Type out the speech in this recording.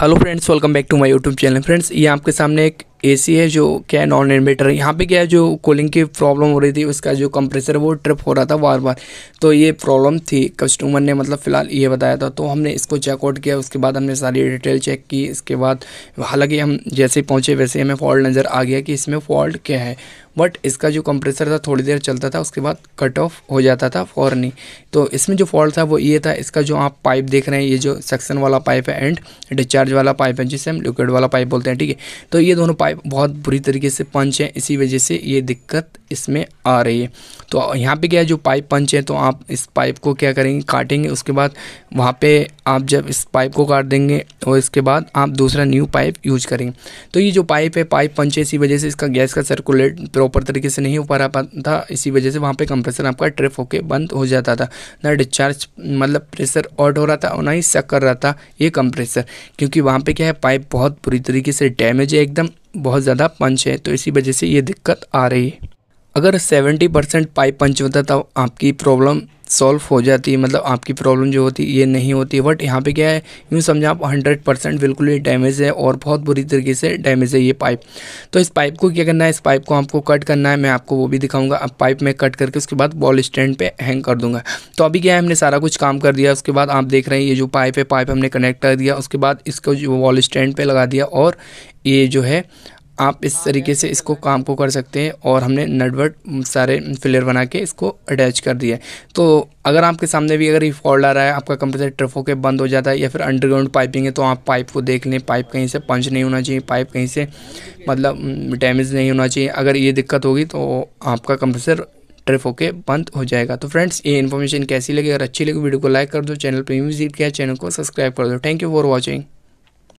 hello friends welcome back to my YouTube channel friends ये आपके सामने एक एसी है जो क्या है नॉन इन्वेटर है यहाँ पे क्या है जो कूलिंग की प्रॉब्लम हो रही थी उसका जो कंप्रेसर वो ट्रिप हो रहा था बार बार तो ये प्रॉब्लम थी कस्टमर ने मतलब फ़िलहाल ये बताया था तो हमने इसको चेकआउट किया उसके बाद हमने सारी डिटेल चेक की इसके बाद हालांकि हम जैसे पहुँचे वैसे हमें फॉल्ट नज़र आ गया कि इसमें फॉल्ट क्या है बट इसका जो कंप्रेसर था थोड़ी देर चलता था उसके बाद कट ऑफ हो जाता था फौरन ही तो इसमें जो फॉल्ट था वो ये था इसका जो आप पाइप देख रहे हैं ये जो सेक्शन वाला पाइप है एंड डिस्चार्ज वाला पाइप है जिसे हम लिक्विड वाला पाइप बोलते हैं ठीक है तो ये दोनों पाइप बहुत बुरी तरीके से पंच हैं इसी वजह से ये दिक्कत इसमें आ रही है तो यहाँ पर क्या जो पाइप पंच है तो आप इस पाइप को क्या करेंगे काटेंगे उसके बाद वहाँ पर आप जब इस पाइप को काट देंगे और इसके बाद आप दूसरा न्यू पाइप यूज करेंगे तो ये जो पाइप है पाइप पंचे इसी वजह से इसका गैस का सर्कुलेट प्रॉपर तरीके से नहीं हो पा रहा था इसी वजह से वहाँ पर कंप्रेसर आपका ट्रिप होके बंद हो जाता था ना डिस्चार्ज मतलब प्रेशर ऑट हो रहा था और ना ही सक कर रहा था ये कंप्रेसर क्योंकि वहाँ पर क्या है पाइप बहुत बुरी तरीके से डैमेज है एकदम बहुत ज़्यादा पंच है तो इसी वजह से ये दिक्कत आ रही है अगर सेवेंटी परसेंट पाइप पंच होता तब आपकी प्रॉब्लम सॉल्व हो जाती है मतलब आपकी प्रॉब्लम जो होती ये नहीं होती बट यहाँ पे क्या है यूँ समझा आप हंड्रेड परसेंट बिल्कुल ही डैमेज है और बहुत बुरी तरीके से डैमेज है ये पाइप तो इस पाइप को क्या करना है इस पाइप को आपको कट करना है मैं आपको वो भी दिखाऊंगा अब पाइप में कट करके उसके बाद बॉल स्टैंड पे हैंग कर दूँगा तो अभी क्या है हमने सारा कुछ काम कर दिया उसके बाद आप देख रहे हैं ये जो पाइप है पाइप हमने कनेक्ट कर दिया उसके बाद इसको जो वॉल स्टैंड पर लगा दिया और ये जो है आप इस तरीके से इसको काम को कर सकते हैं और हमने नटवर्ट सारे फिलर बना के इसको अटैच कर दिया है तो अगर आपके सामने भी अगर ये फॉल्ट आ रहा है आपका कंप्रेसर ट्रफ होकर बंद हो जाता है या फिर अंडरग्राउंड पाइपिंग है तो आप पाइप को देख लें पाइप कहीं से पंच नहीं होना चाहिए पाइप कहीं से मतलब डैमेज नहीं होना चाहिए अगर ये दिक्कत होगी तो आपका कंप्रेसर ट्रिप होके बंद हो जाएगा तो फ्रेंड्स ये इन्फॉर्मेशन कैसी लगी अगर अच्छी लगी वीडियो को लाइक कर दो चैनल पर विजिट किया चैनल को सब्सक्राइब कर दो थैंक यू फॉर वॉचिंग